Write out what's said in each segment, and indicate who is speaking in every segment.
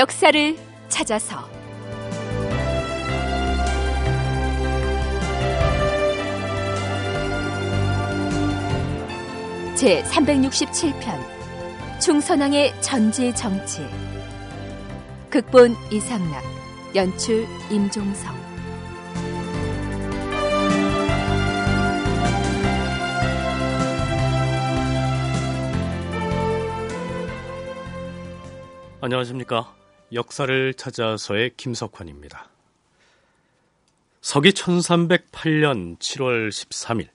Speaker 1: 역사를 찾아서 제 367편 충선왕의 전지 정치 극본 이상락 연출 임종성
Speaker 2: 안녕하십니까. 역사를 찾아서의 김석환입니다. 서기 1308년 7월 13일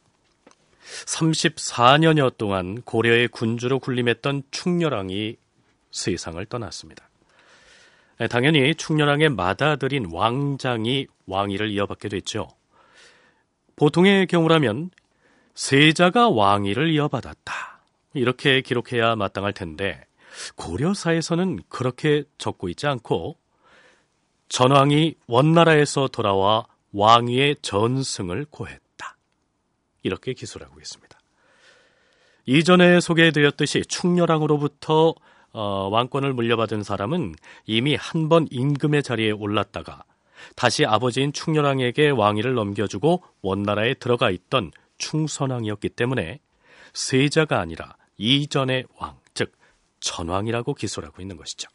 Speaker 2: 34년여 동안 고려의 군주로 군림했던 충렬왕이 세상을 떠났습니다. 네, 당연히 충렬왕의 맏아들인 왕장이 왕위를 이어받게 됐죠. 보통의 경우라면 세자가 왕위를 이어받았다. 이렇게 기록해야 마땅할 텐데 고려사에서는 그렇게 적고 있지 않고 전왕이 원나라에서 돌아와 왕위의 전승을 고했다. 이렇게 기술하고 있습니다. 이전에 소개해드렸듯이 충렬왕으로부터 어, 왕권을 물려받은 사람은 이미 한 번 임금의 자리에 올랐다가 다시 아버지인 충렬왕에게 왕위를 넘겨주고 원나라에 들어가 있던 충선왕이었기 때문에 세자가 아니라 이전의 왕, 전왕이라고 기술하고 있는 것이죠.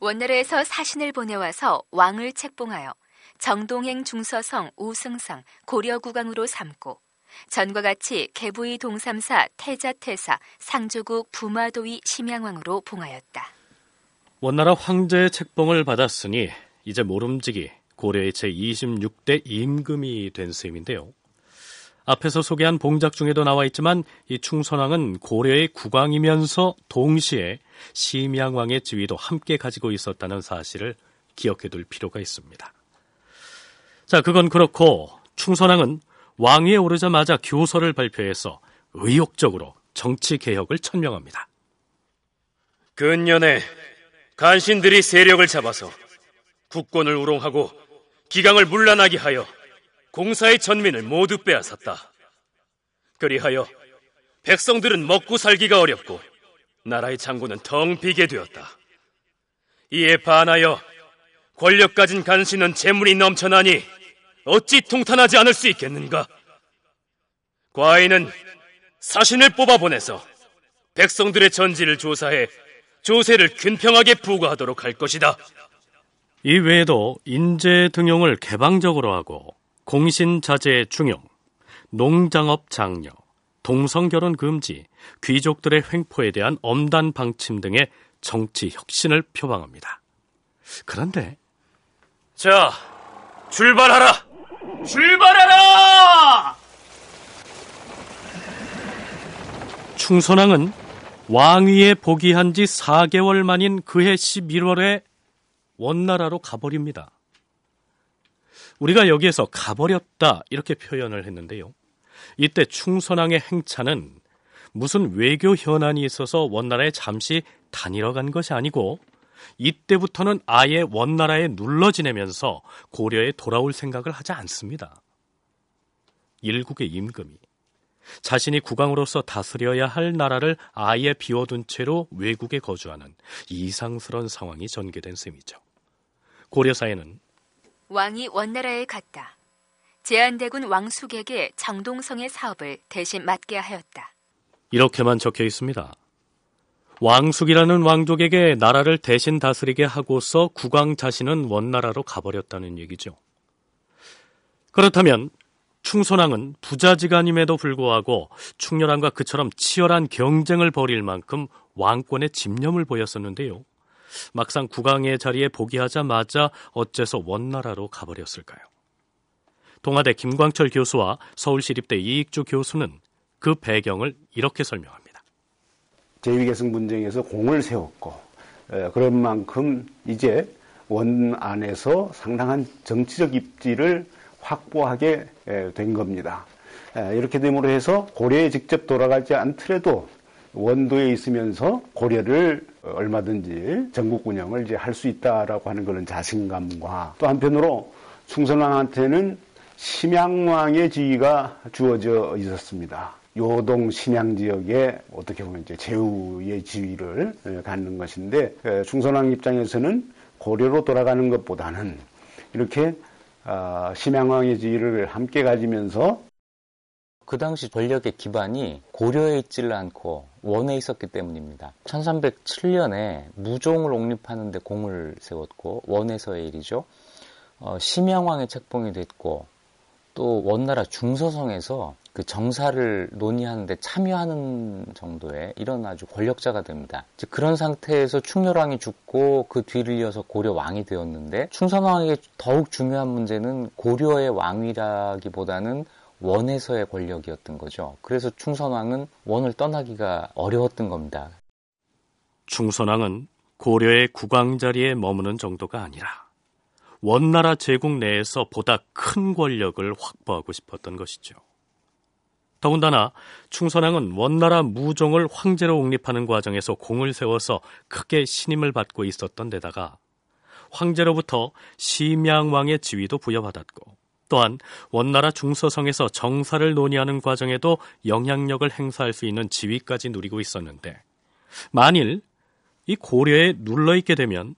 Speaker 1: 원나라에서 사신을 보내와서 왕을 책봉하여 정동행 중서성 우승상 고려구강으로 삼고 전과 같이 개부의 동삼사 태자태사 상조국 부마도의 심양왕으로 봉하였다.
Speaker 2: 원나라 황제의 책봉을 받았으니 이제 모름지기 고려의 제26대 임금이 된 셈인데요. 앞에서 소개한 봉작 중에도 나와 있지만 이 충선왕은 고려의 국왕이면서 동시에 심양왕의 지위도 함께 가지고 있었다는 사실을 기억해 둘 필요가 있습니다. 자, 그건 그렇고 충선왕은 왕위에 오르자마자 교서를 발표해서 의욕적으로 정치 개혁을 천명합니다. 근년에
Speaker 3: 간신들이 세력을 잡아서 국권을 우롱하고 기강을 물란하게 하여 공사의 전민을 모두 빼앗았다. 그리하여 백성들은 먹고 살기가 어렵고 나라의 창고는 텅 비게 되었다. 이에 반하여 권력 가진 간신은 재물이 넘쳐나니 어찌 통탄하지 않을 수 있겠는가? 과인은 사신을 뽑아 보내서 백성들의 전지를 조사해 조세를 균평하게 부과하도록 할 것이다.
Speaker 2: 이 외에도 인재 등용을 개방적으로 하고 공신자재 중용, 농장업 장려, 동성결혼 금지, 귀족들의 횡포에 대한 엄단 방침 등의 정치 혁신을 표방합니다. 그런데
Speaker 3: 자, 출발하라! 출발하라!
Speaker 2: 충선왕은 왕위에 복위한 지 4개월 만인 그해 11월에 원나라로 가버립니다. 우리가 여기에서 가버렸다 이렇게 표현을 했는데요. 이때 충선왕의 행차는 무슨 외교 현안이 있어서 원나라에 잠시 다니러 간 것이 아니고 이때부터는 아예 원나라에 눌러 지내면서 고려에 돌아올 생각을 하지 않습니다. 일국의 임금이 자신이 국왕으로서 다스려야 할 나라를 아예 비워둔 채로 외국에 거주하는 이상스러운 상황이 전개된 셈이죠. 고려사에는
Speaker 1: 왕이 원나라에 갔다. 제안대군 왕숙에게 장동성의 사업을 대신 맡게 하였다.
Speaker 2: 이렇게만 적혀 있습니다. 왕숙이라는 왕족에게 나라를 대신 다스리게 하고서 국왕 자신은 원나라로 가버렸다는 얘기죠. 그렇다면 충선왕은 부자지간임에도 불구하고 충렬왕과 그처럼 치열한 경쟁을 벌일 만큼 왕권에 집념을 보였었는데요. 막상 국왕의 자리에 복귀하자마자 어째서 원나라로 가버렸을까요? 동아대 김광철 교수와 서울시립대 이익주 교수는 그 배경을 이렇게 설명합니다.
Speaker 4: 제위계승 분쟁에서 공을 세웠고 그런 만큼 이제 원 안에서 상당한 정치적 입지를 확보하게 된 겁니다. 이렇게 됨으로 해서 고려에 직접 돌아가지 않더라도 원도에 있으면서 고려를 얼마든지 전국 운영을 이제 할 수 있다라고 하는 그런 자신감과 또 한편으로 충선왕한테는 심양왕의 지위가 주어져 있었습니다. 요동 신양 지역에 어떻게 보면 이제 제후의 지위를 예, 갖는 것인데 예, 충선왕 입장에서는 고려로 돌아가는
Speaker 5: 것보다는 이렇게 아, 심양왕의 지위를 함께 가지면서 그 당시 권력의 기반이 고려에 있지를 않고 원에 있었기 때문입니다. 1307년에 무종을 옹립하는데 공을 세웠고 원에서의 일이죠. 어, 심양왕의 책봉이 됐고 또 원나라 중서성에서 그 정사를 논의하는데 참여하는 정도의 이런 아주 권력자가 됩니다. 즉 그런 상태에서 충렬왕이 죽고 그 뒤를 이어서 고려 왕이 되었는데 충선왕에게 더욱 중요한 문제는 고려의 왕이라기보다는 원에서의 권력이었던 거죠. 그래서 충선왕은 원을 떠나기가 어려웠던 겁니다. 충선왕은 고려의 국왕 자리에 머무는 정도가 아니라
Speaker 2: 원나라 제국 내에서 보다 큰 권력을 확보하고 싶었던 것이죠. 더군다나 충선왕은 원나라 무종을 황제로 옹립하는 과정에서 공을 세워서 크게 신임을 받고 있었던 데다가 황제로부터 심양왕의 지위도 부여받았고 또한 원나라 중서성에서 정사를 논의하는 과정에도 영향력을 행사할 수 있는 지위까지 누리고 있었는데 만일 이 고려에 눌러 있게 되면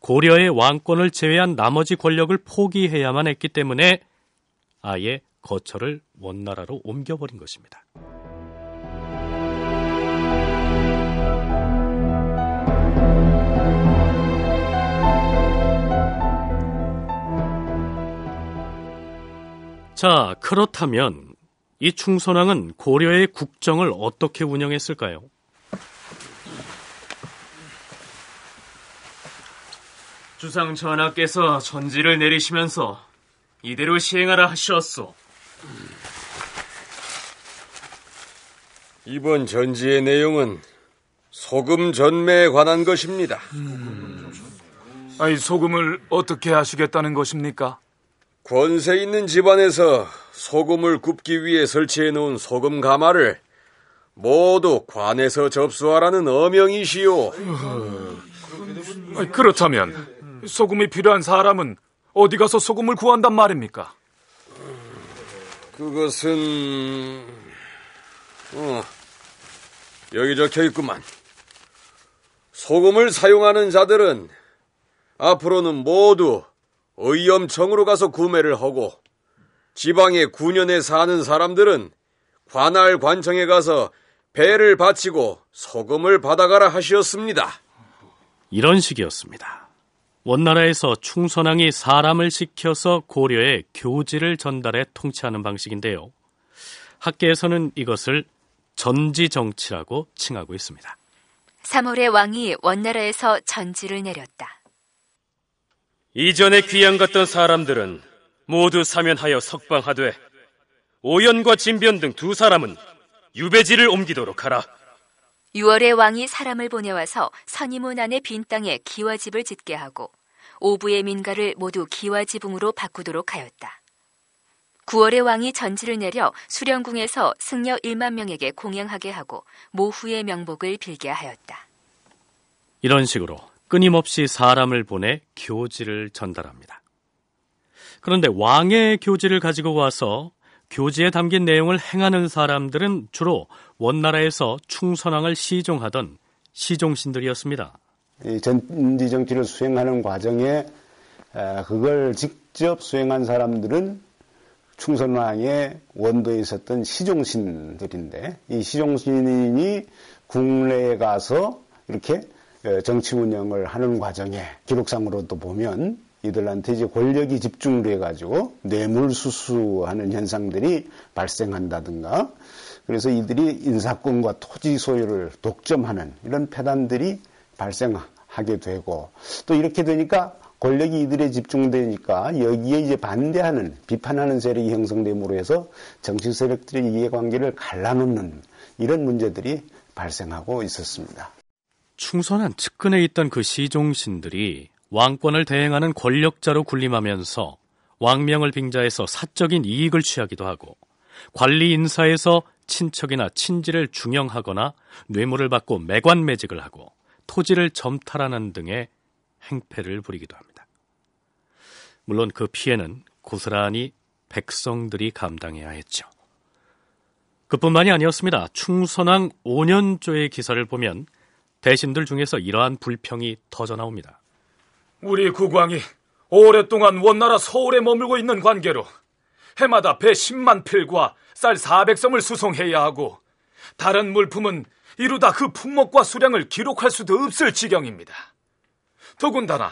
Speaker 2: 고려의 왕권을 제외한 나머지 권력을 포기해야만 했기 때문에 아예 거처를 원나라로 옮겨버린 것입니다. 자, 그렇다면 이 충선왕은 고려의 국정을 어떻게 운영했을까요? 주상 전하께서
Speaker 3: 전지를 내리시면서 이대로 시행하라 하셨소.
Speaker 4: 이번 전지의 내용은 소금 전매에 관한 것입니다. 음. 아니, 소금을 어떻게
Speaker 3: 하시겠다는 것입니까?
Speaker 4: 권세 있는 집안에서 소금을 굽기 위해 설치해 놓은 소금 가마를 모두 관에서 접수하라는 어명이시오.
Speaker 3: 그렇다면
Speaker 4: 소금이 필요한
Speaker 3: 사람은 어디 가서 소금을 구한단 말입니까?
Speaker 4: 그것은 어, 여기 적혀 있구만. 소금을 사용하는 자들은 앞으로는 모두 의염청으로 가서 구매를 하고 지방의 9년에 사는 사람들은 관할 관청에 가서 배를 바치고 소금을
Speaker 6: 받아가라 하시었습니다.
Speaker 2: 이런 식이었습니다. 원나라에서 충선왕이 사람을 시켜서 고려에 교지를 전달해 통치하는 방식인데요. 학계에서는 이것을 전지정치라고 칭하고 있습니다.
Speaker 1: 3월에 왕이 원나라에서 전지를 내렸다.
Speaker 2: 이전에
Speaker 3: 귀양 갔던 사람들은 모두 사면하여 석방하되 오연과 진변 등 두 사람은 유배지를 옮기도록 하라.
Speaker 1: 6월에 왕이 사람을 보내와서 선이문 안의 빈 땅에 기와집을 짓게 하고 오부의 민가를 모두 기와지붕으로 바꾸도록 하였다. 9월에 왕이 전지를 내려 수령궁에서 승려 1만 명에게 공양하게 하고 모후의 명복을 빌게 하였다.
Speaker 2: 이런 식으로 끊임없이 사람을 보내 교지를 전달합니다. 그런데 왕의 교지를 가지고 와서 교지에 담긴 내용을 행하는 사람들은 주로 원나라에서 충선왕을 시종하던
Speaker 4: 시종신들이었습니다. 전지 정치를 수행하는 과정에 그걸 직접 수행한 사람들은 충선왕의 원도에 있었던 시종신들인데 이 시종신이 국내에 가서 이렇게 그 정치 운영을 하는 과정에 기록상으로도 보면 이들한테 이제 권력이 집중돼 가지고 뇌물 수수하는 현상들이 발생한다든가 그래서 이들이 인사권과 토지 소유를 독점하는 이런 패단들이 발생하게 되고 또 이렇게 되니까 권력이 이들에 집중되니까 여기에 이제 반대하는 비판하는 세력이 형성됨으로 해서 정치 세력들의 이해관계를 갈라놓는 이런 문제들이 발생하고 있었습니다.
Speaker 2: 충선한 측근에 있던 그 시종신들이 왕권을 대행하는 권력자로 군림하면서 왕명을 빙자해서 사적인 이익을 취하기도 하고 관리 인사에서 친척이나 친지를 중형하거나 뇌물을 받고 매관매직을 하고 토지를 점탈하는 등의 행패를 부리기도 합니다. 물론 그 피해는 고스란히 백성들이 감당해야 했죠. 그뿐만이 아니었습니다. 충선왕 5년조의 기사를 보면 대신들 중에서 이러한 불평이 터져 나옵니다.
Speaker 3: 우리 국왕이 오랫동안 원나라 서울에 머물고 있는 관계로 해마다 배 10만 필과 쌀 400섬을 수송해야 하고 다른 물품은 이루다 그 품목과 수량을 기록할 수도 없을 지경입니다. 더군다나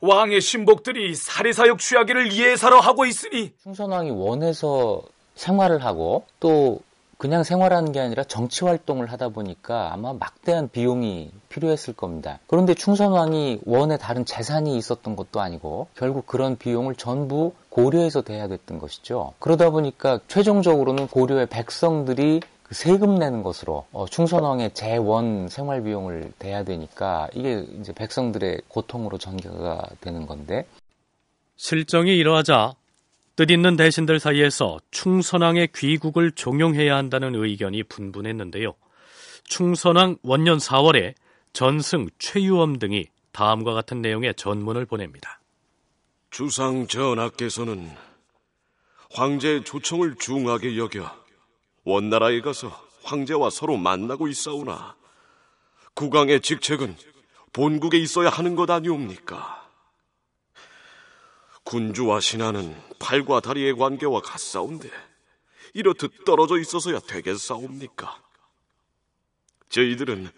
Speaker 3: 왕의 신복들이 사리사욕 취하기를 예사로 하고 있으니
Speaker 5: 충선왕이 원해서 생활을 하고 또 그냥 생활하는 게 아니라 정치 활동을 하다 보니까 아마 막대한 비용이 필요했을 겁니다. 그런데 충선왕이 원에 다른 재산이 있었던 것도 아니고 결국 그런 비용을 전부 고려해서 대야 됐던 것이죠. 그러다 보니까 최종적으로는 고려의 백성들이 그 세금 내는 것으로 어, 충선왕의 재원 생활 비용을 대야 되니까 이게 이제 백성들의 고통으로 전개가 되는 건데
Speaker 2: 실정이 이러하자 뜻있는 대신들 사이에서 충선왕의 귀국을 종용해야 한다는 의견이 분분했는데요. 충선왕 원년 4월에 전승 최유엄 등이 다음과 같은 내용의 전문을 보냅니다.
Speaker 4: 주상 전하께서는 황제의 조청을 중하게 여겨 원나라에 가서 황제와 서로 만나고 있사오나 국왕의 직책은 본국에 있어야 하는 것 아니옵니까? 군주와 신하는 발과 다리의 관계와 같사운데 이렇듯 떨어져 있어서야 되겠사옵니까? 저희들은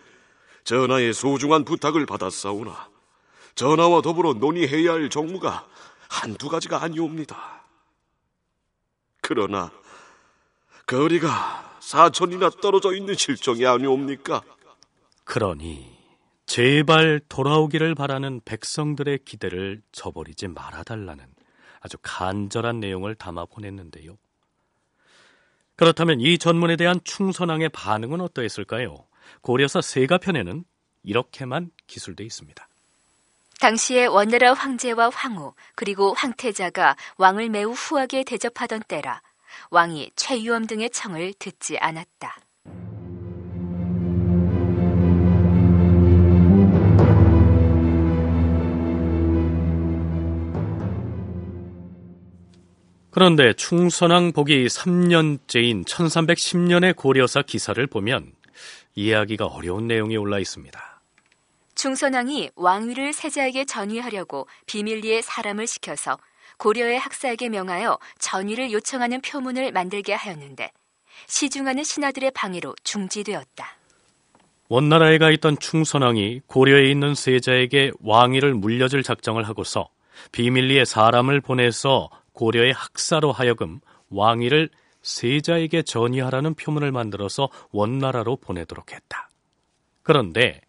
Speaker 4: 전하의 소중한 부탁을 받았사오나 전하와 더불어 논의해야 할 정무가 한두 가지가 아니옵니다. 그러나 거리가 사천이나 떨어져 있는 실정이 아니옵니까?
Speaker 2: 그러니 제발 돌아오기를 바라는 백성들의 기대를 저버리지 말아달라는 아주 간절한 내용을 담아 보냈는데요. 그렇다면 이 전문에 대한 충선왕의 반응은 어떠했을까요? 고려사 세가편에는 이렇게만 기술돼 있습니다.
Speaker 1: 당시에 원나라 황제와 황후 그리고 황태자가 왕을 매우 후하게 대접하던 때라 왕이 최유엄 등의 청을 듣지 않았다.
Speaker 2: 그런데 충선왕 복이 3년째인 1310년의 고려사 기사를 보면 이해하기가 어려운 내용이 올라 있습니다.
Speaker 1: 충선왕이 왕위를 세자에게 전위하려고 비밀리에 사람을 시켜서 고려의 학사에게 명하여 전위를 요청하는 표문을 만들게 하였는데 시중하는 신하들의 방해로 중지되었다.
Speaker 2: 원나라에 가 있던 충선왕이 고려에 있는 세자에게 왕위를 물려줄 작정을 하고서 비밀리에 사람을 보내서 고려의 학사로 하여금 왕위를 세자에게 전이하라는 표문을 만들어서 원나라로 보내도록 했다. 그런데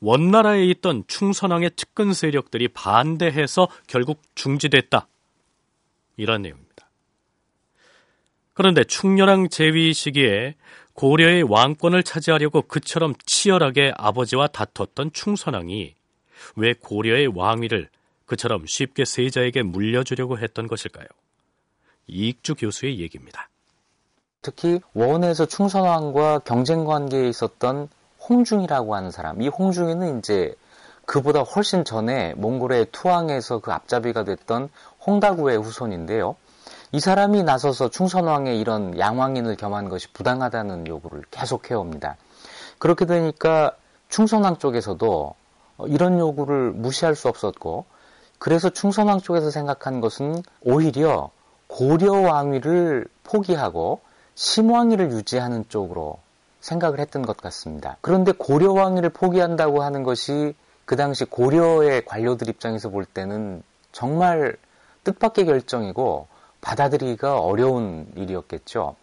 Speaker 2: 원나라에 있던 충선왕의 측근 세력들이 반대해서 결국 중지됐다. 이런 내용입니다. 그런데 충렬왕 제위 시기에 고려의 왕권을 차지하려고 그처럼 치열하게 아버지와 다퉜던 충선왕이 왜 고려의 왕위를 그처럼 쉽게 세자에게 물려주려고 했던 것일까요? 이익주 교수의 얘기입니다.
Speaker 5: 특히 원에서 충선왕과 경쟁 관계에 있었던 홍중이라고 하는 사람. 이 홍중이는 이제 그보다 훨씬 전에 몽골의 투항에서 그 앞잡이가 됐던 홍다구의 후손인데요. 이 사람이 나서서 충선왕의 이런 양왕인을 겸한 것이 부당하다는 요구를 계속 해옵니다. 그렇게 되니까 충선왕 쪽에서도 이런 요구를 무시할 수 없었고 그래서 충선왕 쪽에서 생각한 것은 오히려 고려 왕위를 포기하고 심왕위를 유지하는 쪽으로 생각을 했던 것 같습니다. 그런데 고려 왕위를 포기한다고 하는 것이 그 당시 고려의 관료들 입장에서 볼 때는 정말 뜻밖의 결정이고 받아들이기가 어려운 일이었겠죠.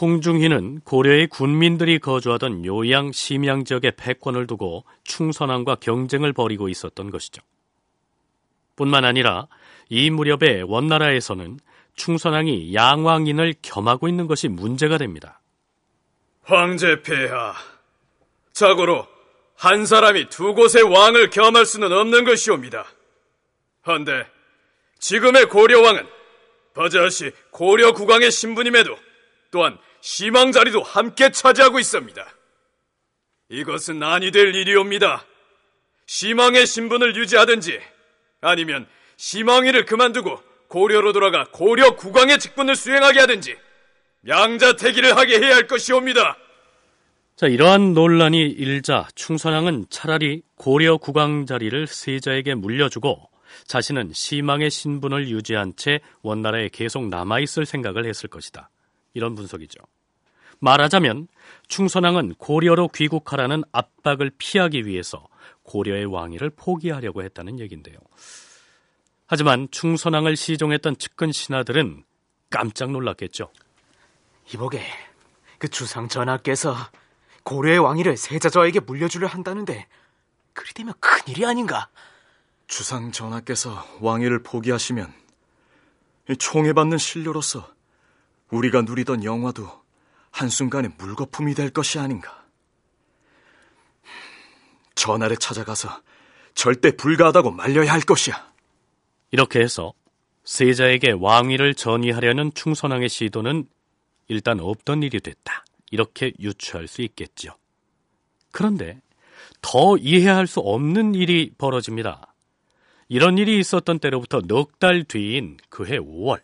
Speaker 2: 홍중희는 고려의 군민들이 거주하던 요양, 심양 지역의 패권을 두고 충선왕과 경쟁을 벌이고 있었던 것이죠. 뿐만 아니라 이 무렵에 원나라에서는 충선왕이 양왕인을 겸하고 있는 것이 문제가 됩니다.
Speaker 3: 황제 폐하. 자고로 한 사람이 두 곳의 왕을 겸할 수는 없는 것이옵니다. 한데 지금의 고려왕은 버자시 고려 국왕의 신분임에도 또한 시망 자리도 함께 차지하고 있습니다. 이것은 아니 될 일이옵니다. 시망의 신분을 유지하든지 아니면 심왕위를 그만두고 고려로 돌아가 고려 국왕의 직분을 수행하게 하든지 양자태기를 하게 해야 할 것이옵니다.
Speaker 2: 자, 이러한 논란이 일자 충선왕은 차라리 고려 국왕 자리를 세자에게 물려주고 자신은 시망의 신분을 유지한 채 원나라에 계속 남아있을 생각을 했을 것이다. 이런 분석이죠. 말하자면 충선왕은 고려로 귀국하라는 압박을 피하기 위해서 고려의 왕위를 포기하려고 했다는 얘긴데요. 하지만 충선왕을 시종했던 측근 신하들은 깜짝 놀랐겠죠. 이보게,
Speaker 3: 그 주상 전하께서 고려의 왕위를 세자저에게 물려주려 한다는데 그리 되면 큰일이 아닌가? 주상 전하께서 왕위를 포기하시면 총애받는 신료로서 우리가 누리던 영화도 한순간에 물거품이 될 것이 아닌가?
Speaker 2: 전하를 찾아가서 절대 불가하다고 말려야 할 것이야. 이렇게 해서 세자에게 왕위를 전위하려는 충선왕의 시도는 일단 없던 일이 됐다. 이렇게 유추할 수 있겠죠. 그런데 더 이해할 수 없는 일이 벌어집니다. 이런 일이 있었던 때로부터 넉 달 뒤인 그해 5월.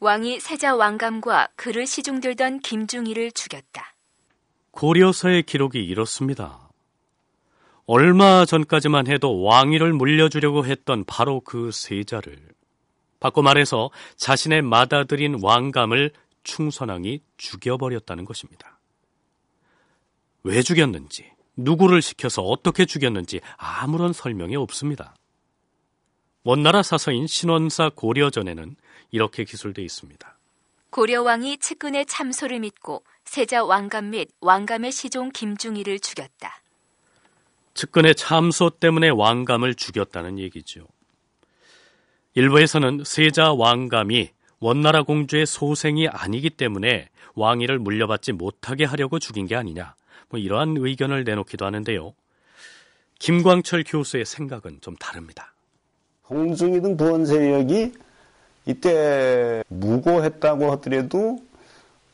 Speaker 1: 왕이 세자 왕감과 그를 시중들던 김중일를 죽였다.
Speaker 2: 고려서의 기록이 이렇습니다. 얼마 전까지만 해도 왕위를 물려주려고 했던 바로 그 세자를 바꿔 말해서 자신의 맏아들인 왕감을 충선왕이 죽여버렸다는 것입니다. 왜 죽였는지, 누구를 시켜서 어떻게 죽였는지 아무런 설명이 없습니다. 원나라 사서인 신원사 고려전에는 이렇게 기술돼 있습니다.
Speaker 1: 고려왕이 측근의 참소를 믿고 세자 왕감 및 왕감의 시종 김중일를 죽였다.
Speaker 2: 측근의 참소 때문에 왕감을 죽였다는 얘기죠. 일부에서는 세자 왕감이 원나라 공주의 소생이 아니기 때문에 왕위를 물려받지 못하게 하려고 죽인 게 아니냐. 뭐 이러한 의견을 내놓기도 하는데요. 김광철 교수의 생각은 좀 다릅니다.
Speaker 4: 홍중이등 부원세력이 이때 무고했다고 하더라도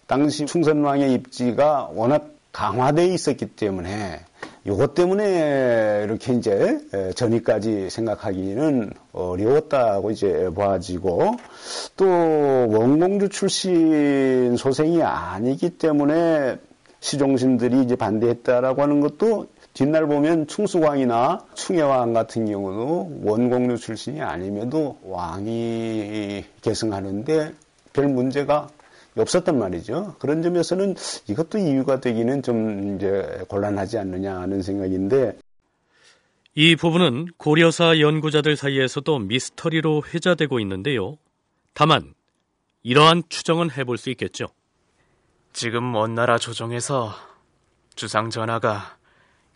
Speaker 4: 당시 충선왕의 입지가 워낙 강화되어 있었기 때문에 이것 때문에 이렇게 이제 전이까지 생각하기는 어려웠다고 이제 봐지고 또 원공주 출신 소생이 아니기 때문에 시종신들이 이제 반대했다라고 하는 것도 뒷날 보면 충수왕이나 충혜왕 같은 경우도 원공주 출신이 아니면도 왕이 계승하는데 별 문제가 없었단 말이죠. 그런 점에서는 이것도 이유가 되기는 좀 이제 곤란하지 않느냐 하는 생각인데
Speaker 2: 이 부분은 고려사 연구자들 사이에서도 미스터리로 회자되고 있는데요. 다만 이러한 추정은 해볼 수 있겠죠. 지금 원 나라 조정에서 주상 전하가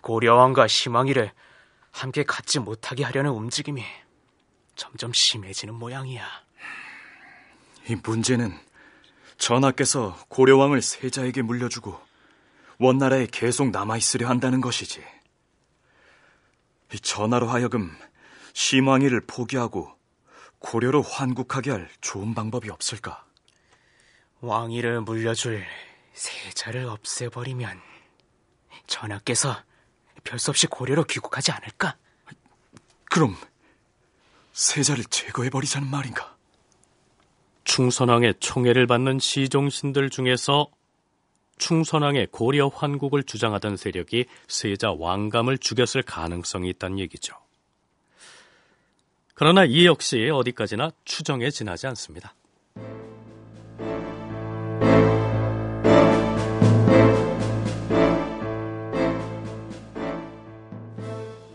Speaker 2: 고려왕과 심왕이를 함께 갖지 못하게 하려는 움직임이 점점 심해지는 모양이야.
Speaker 3: 이 문제는 전하께서 고려왕을 세자에게 물려주고 원나라에 계속 남아있으려 한다는 것이지. 이 전하로 하여금 심왕이를 포기하고 고려로 환국하게 할 좋은 방법이 없을까?
Speaker 4: 왕위를 물려줄
Speaker 2: 세자를 없애버리면 전하께서 별수
Speaker 3: 없이 고려로 귀국하지 않을까? 그럼 세자를 제거해버리자는 말인가?
Speaker 2: 충선왕의 총애를 받는 시종신들 중에서 충선왕의 고려 환국을 주장하던 세력이 세자 왕감을 죽였을 가능성이 있다는 얘기죠. 그러나 이 역시 어디까지나 추정에 지나지 않습니다.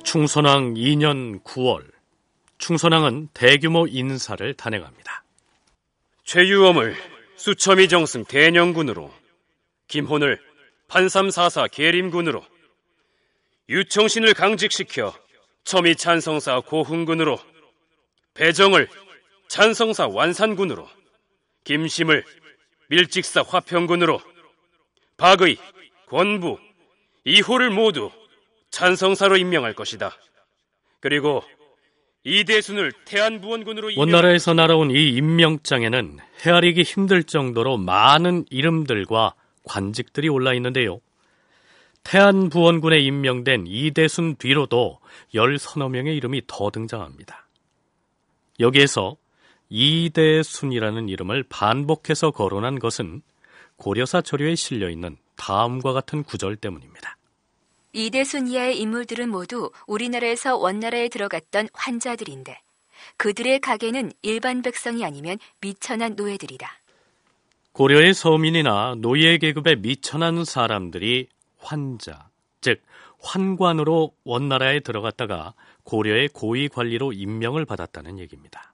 Speaker 2: 충선왕 2년 9월, 충선왕은 대규모 인사를 단행합니다. 최유엄을 수첨이 정승 대령군으로,
Speaker 3: 김혼을 판삼사사 계림군으로, 유청신을 강직시켜 첨이 찬성사 고흥군으로, 배정을 찬성사 완산군으로, 김심을 밀직사 화평군으로, 박의, 권부, 이호를 모두 찬성사로 임명할 것이다. 그리고 이대순을 태안부원군으로
Speaker 2: 원나라에서 날아온 이 임명장에는 헤아리기 힘들 정도로 많은 이름들과 관직들이 올라 있는데요. 태안부원군에 임명된 이대순 뒤로도 열서너 명의 이름이 더 등장합니다. 여기에서 이대순이라는 이름을 반복해서 거론한 것은 고려사 초료에 실려 있는 다음과 같은 구절 때문입니다.
Speaker 1: 이대순 이하의 인물들은 모두 우리나라에서 원나라에 들어갔던 환자들인데 그들의 가게는 일반 백성이 아니면 미천한 노예들이다.
Speaker 2: 고려의 서민이나 노예 계급의 미천한 사람들이 환자, 즉 환관으로 원나라에 들어갔다가 고려의 고위 관리로 임명을 받았다는 얘기입니다.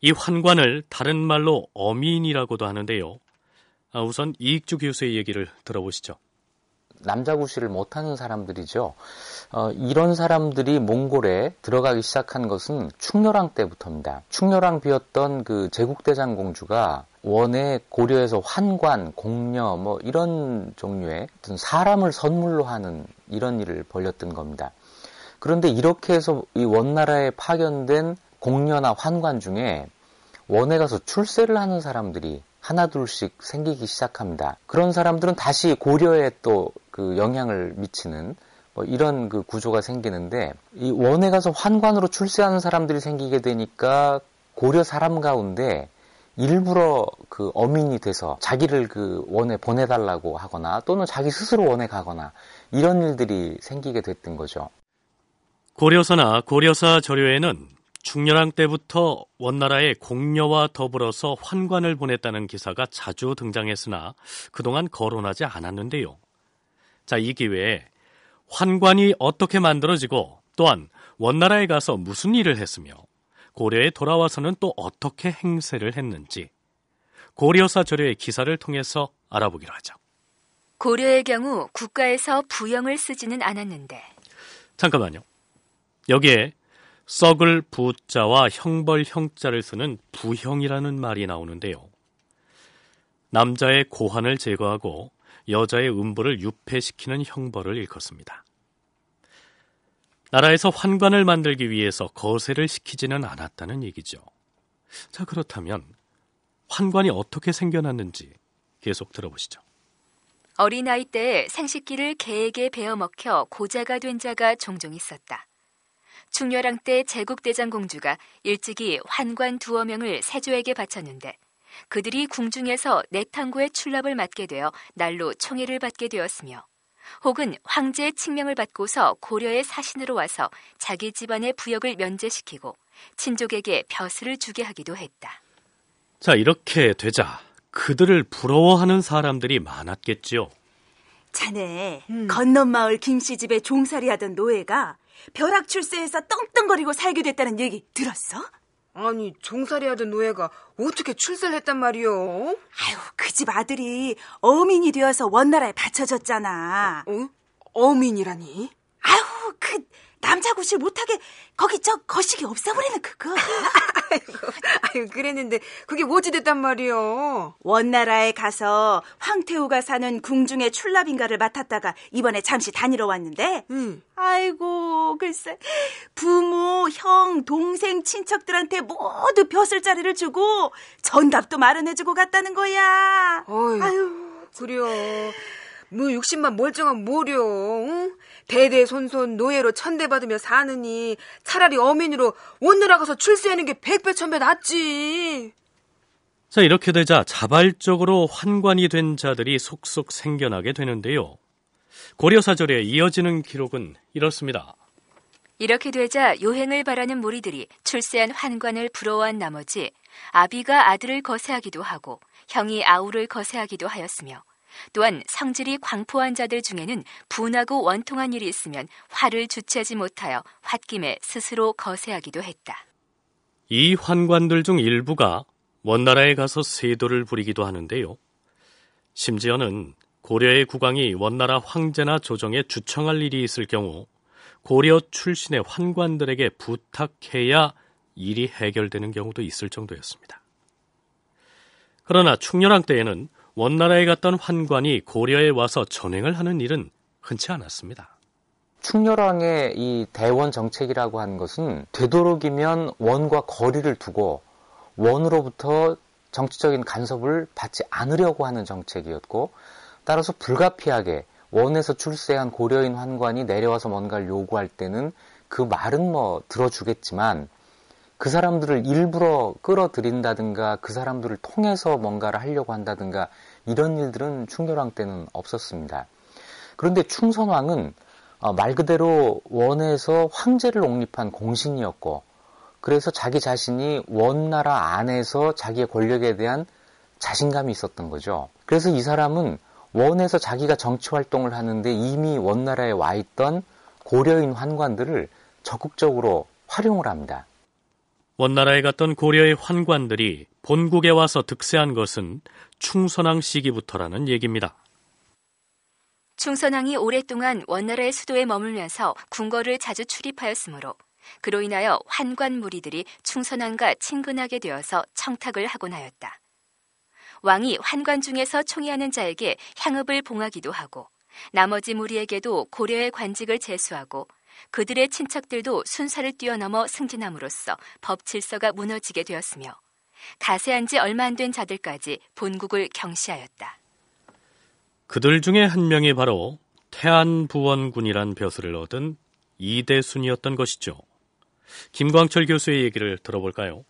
Speaker 2: 이 환관을 다른 말로 어민이라고도 하는데요. 아,
Speaker 5: 우선 이익주 교수의 얘기를 들어보시죠. 남자 구실을 못하는 사람들이죠. 어, 이런 사람들이 몽골에 들어가기 시작한 것은 충렬왕 때부터입니다. 충렬왕 비었던 그 제국대장 공주가 원에 고려에서 환관, 공녀 뭐 이런 종류의 어떤 사람을 선물로 하는 이런 일을 벌였던 겁니다. 그런데 이렇게 해서 이 원나라에 파견된 공녀나 환관 중에 원에 가서 출세를 하는 사람들이 하나둘씩 생기기 시작합니다. 그런 사람들은 다시 고려에 또 그 영향을 미치는 뭐 이런 그 구조가 생기는데 이 원에 가서 환관으로 출세하는 사람들이 생기게 되니까 고려 사람 가운데 일부러 그 어민이 돼서 자기를 그 원에 보내달라고 하거나 또는 자기 스스로 원에 가거나 이런 일들이 생기게 됐던 거죠.
Speaker 2: 고려사나 고려사 저료에는 중년왕 때부터 원나라의 공녀와 더불어서 환관을 보냈다는 기사가 자주 등장했으나 그동안 거론하지 않았는데요. 자, 이 기회에 환관이 어떻게 만들어지고 또한 원나라에 가서 무슨 일을 했으며 고려에 돌아와서는 또 어떻게 행세를 했는지 고려사 조례의 기사를 통해서 알아보기로 하죠.
Speaker 1: 고려의 경우 국가에서 부영을 쓰지는 않았는데
Speaker 2: 잠깐만요. 여기에 썩을 부자와 형벌 형자를 쓰는 부형이라는 말이 나오는데요. 남자의 고환을 제거하고 여자의 음부를 유폐시키는 형벌을 일컫습니다. 나라에서 환관을 만들기 위해서 거세를 시키지는 않았다는 얘기죠. 자, 그렇다면 환관이 어떻게 생겨났는지 계속 들어보시죠.
Speaker 1: 어린아이 때 상식기를 개에게 베어먹혀 고자가 된 자가 종종 있었다. 충열왕때 제국대장공주가 일찍이 환관 두어 명을 세조에게 바쳤는데 그들이 궁중에서 내탕고에 출납을 맡게 되어 날로 총애를 받게 되었으며 혹은 황제의 칙명을 받고서 고려의 사신으로 와서 자기 집안의 부역을 면제시키고 친족에게 벼슬을 주게 하기도 했다.
Speaker 2: 자, 이렇게 되자 그들을 부러워하는 사람들이 많았겠지요.
Speaker 1: 자네, 음. 건넌 마을 김씨 집에 종살이하던 노예가 벼락 출세해서 떵떵거리고 살게 됐다는 얘기 들었어? 아니, 종살이 하던 노예가 어떻게 출세를 했단 말이오 아유, 그 집 아들이 어민이 되어서 원나라에 바쳐졌잖아. 어? 어민이라니? 아유, 그 남자 구실 못하게 거기 저 거시기 없애버리는 그거. 아유 그랬는데 그게 뭐지 됐단 말이요. 원나라에 가서 황태우가 사는 궁중의 출납인가를 맡았다가 이번에 잠시 다니러 왔는데. 음. 아이고 글쎄 부모, 형, 동생, 친척들한테 모두 벼슬 자리를 주고 전답도 마련해주고 갔다는 거야. 어이, 아유 그래요. 뭐 60만 멀쩡한 뭐려. 응? 대대손손 노예로 천대받으며 사느니 차라리 어민으로 원나라 가서 출세하는 게 백배 천배 낫지.
Speaker 2: 자, 이렇게 되자 자발적으로 환관이 된 자들이 속속 생겨나게 되는데요. 고려 사절에 이어지는 기록은 이렇습니다.
Speaker 1: 이렇게 되자 요행을 바라는 무리들이 출세한 환관을 부러워한 나머지 아비가 아들을 거세하기도 하고 형이 아우를 거세하기도 하였으며 또한 성질이 광포한 자들 중에는 분하고 원통한 일이 있으면 화를 주체하지 못하여 홧김에 스스로 거세하기도 했다.
Speaker 2: 이 환관들 중 일부가 원나라에 가서 세도를 부리기도 하는데요. 심지어는 고려의 국왕이 원나라 황제나 조정에 주청할 일이 있을 경우 고려 출신의 환관들에게 부탁해야 일이 해결되는 경우도 있을 정도였습니다. 그러나 충렬왕 때에는 원나라에 갔던 환관이 고려에 와서 전횡을 하는 일은 흔치 않았습니다.
Speaker 5: 충렬왕의 이 대원 정책이라고 하는 것은 되도록이면 원과 거리를 두고 원으로부터 정치적인 간섭을 받지 않으려고 하는 정책이었고 따라서 불가피하게 원에서 출세한 고려인 환관이 내려와서 뭔가를 요구할 때는 그 말은 뭐 들어주겠지만 그 사람들을 일부러 끌어들인다든가 그 사람들을 통해서 뭔가를 하려고 한다든가 이런 일들은 충렬왕 때는 없었습니다. 그런데 충선왕은 어, 말 그대로 원에서 황제를 옹립한 공신이었고 그래서 자기 자신이 원나라 안에서 자기의 권력에 대한 자신감이 있었던 거죠. 그래서 이 사람은 원에서 자기가 정치 활동을 하는데 이미 원나라에 와 있던 고려인 환관들을 적극적으로 활용을 합니다.
Speaker 2: 원나라에 갔던 고려의 환관들이 본국에 와서 득세한 것은 충선왕 시기부터라는 얘기입니다.
Speaker 1: 충선왕이 오랫동안 원나라의 수도에 머물면서 궁궐을 자주 출입하였으므로 그로 인하여 환관 무리들이 충선왕과 친근하게 되어서 청탁을 하곤 하였다. 왕이 환관 중에서 총애하는 자에게 향읍을 봉하기도 하고 나머지 무리에게도 고려의 관직을 제수하고 그들의 친척들도 순사를 뛰어넘어 승진함으로써 법 질서가 무너지게 되었으며 가세한 지 얼마 안 된 자들까지 본국을 경시하였다.
Speaker 2: 그들 중에 한 명이 바로 태안부원군이란 벼슬을 얻은 이대순이었던 것이죠. 김광철 교수의 얘기를 들어볼까요?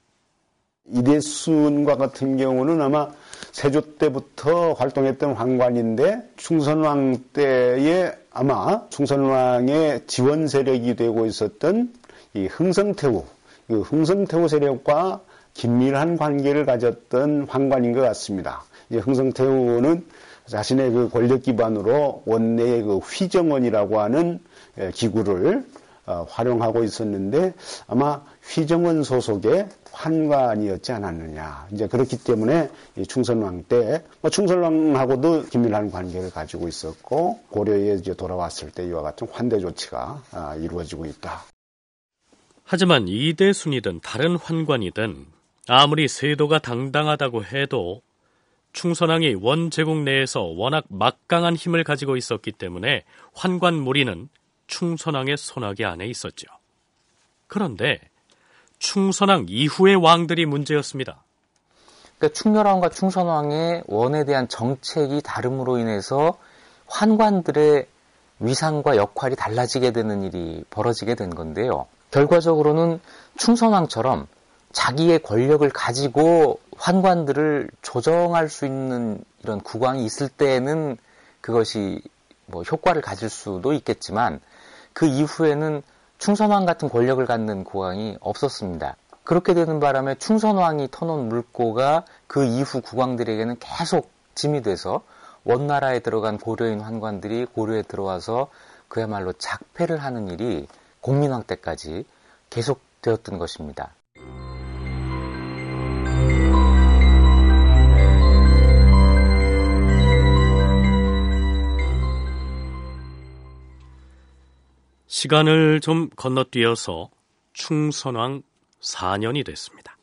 Speaker 4: 이대순과 같은 경우는 아마 세조 때부터 활동했던 왕관인데 충선왕 때에 아마 충선왕의 지원 세력이 되고 있었던 이 흥성태우, 그 흥성태우 세력과 긴밀한 관계를 가졌던 환관인것 같습니다. 이제 흥성태 의원은 자신의 그 권력 기반으로 원내의 그 휘정원이라고 하는 예, 기구를 어, 활용하고 있었는데 아마 휘정원 소속의 환관이었지 않았느냐. 이제 그렇기 때문에 충선왕 때, 뭐 충선왕하고도 긴밀한 관계를 가지고 있었고, 고려에 이제 돌아왔을 때 이와 같은 환대 조치가 아, 이루어지고 있다.
Speaker 2: 하지만 이대 순이든 다른 환관이든 아무리 세도가 당당하다고 해도 충선왕이 원제국 내에서 워낙 막강한 힘을 가지고 있었기 때문에 환관무리는 충선왕의 손아귀 안에 있었죠. 그런데 충선왕 이후의 왕들이 문제였습니다.
Speaker 5: 그러니까 충렬왕과 충선왕의 원에 대한 정책이 다름으로 인해서 환관들의 위상과 역할이 달라지게 되는 일이 벌어지게 된 건데요. 결과적으로는 충선왕처럼 자기의 권력을 가지고 환관들을 조정할 수 있는 이런 국왕이 있을 때는 에 그것이 뭐 효과를 가질 수도 있겠지만 그 이후에는 충선왕 같은 권력을 갖는 국왕이 없었습니다. 그렇게 되는 바람에 충선왕이 터놓은 물꼬가 그 이후 국왕들에게는 계속 짐이 돼서 원나라에 들어간 고려인 환관들이 고려에 들어와서 그야말로 작패를 하는 일이 공민왕 때까지 계속되었던 것입니다.
Speaker 2: 시간을 좀 건너뛰어서 충선왕 4년이 됐습니다.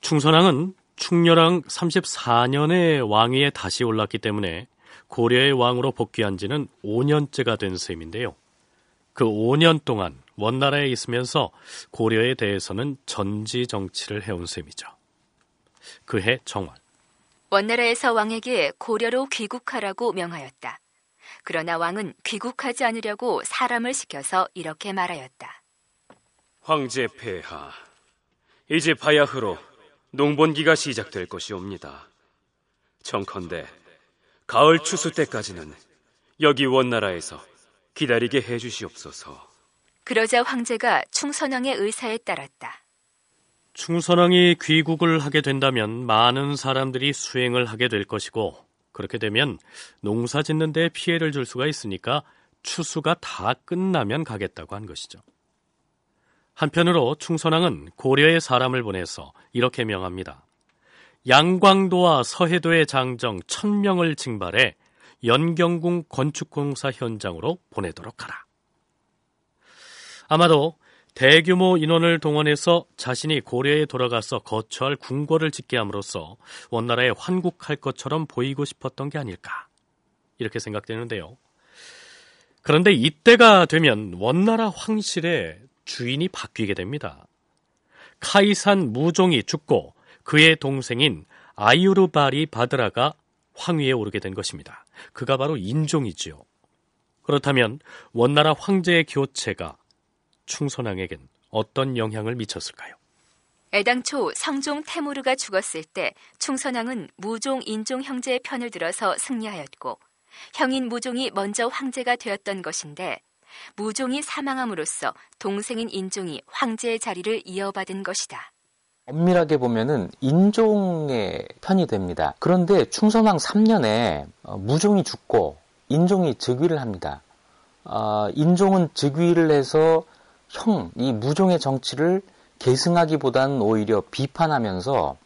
Speaker 2: 충선왕은 충렬왕 34년의 왕위에 다시 올랐기 때문에 고려의 왕으로 복귀한 지는 5년째가 된 셈인데요. 그 5년 동안 원나라에 있으면서 고려에 대해서는 전지 정치를 해온 셈이죠. 그해 정월.
Speaker 1: 원나라에서 왕에게 고려로 귀국하라고 명하였다. 그러나 왕은 귀국하지 않으려고 사람을 시켜서 이렇게 말하였다.
Speaker 3: 황제 폐하, 이제 바야흐로 농번기가 시작될 것이옵니다. 정컨대 가을 추수 때까지는 여기 원나라에서 기다리게
Speaker 2: 해주시옵소서.
Speaker 1: 그러자 황제가 충선왕의 의사에 따랐다.
Speaker 2: 충선왕이 귀국을 하게 된다면 많은 사람들이 수행을 하게 될 것이고 그렇게 되면 농사 짓는 데 피해를 줄 수가 있으니까 추수가 다 끝나면 가겠다고 한 것이죠. 한편으로 충선왕은 고려의 사람을 보내서 이렇게 명합니다. 양광도와 서해도의 장정 천명을 징발해 연경궁 건축공사 현장으로 보내도록 하라. 아마도 대규모 인원을 동원해서 자신이 고려에 돌아가서 거처할 궁궐을 짓게 함으로써 원나라에 환국할 것처럼 보이고 싶었던 게 아닐까 이렇게 생각되는데요. 그런데 이때가 되면 원나라 황실의 주인이 바뀌게 됩니다. 카이산 무종이 죽고 그의 동생인 아유르바리 이 바드라가 황위에 오르게 된 것입니다. 그가 바로 인종이지요. 그렇다면 원나라 황제의 교체가 충선왕에겐 어떤 영향을 미쳤을까요?
Speaker 1: 애당초 성종 태무르가 죽었을 때 충선왕은 무종 인종 형제의 편을 들어서 승리하였고 형인 무종이 먼저 황제가 되었던 것인데 무종이 사망함으로써 동생인 인종이 황제의 자리를 이어받은 것이다.
Speaker 5: 엄밀하게 보면은 인종의 편이 됩니다. 그런데 충선왕 3년에 어, 무종이 죽고 인종이 즉위를 합니다. 어, 인종은 즉위를 해서 형, 이 무종의 정치를 계승하기보단 오히려 비판하면서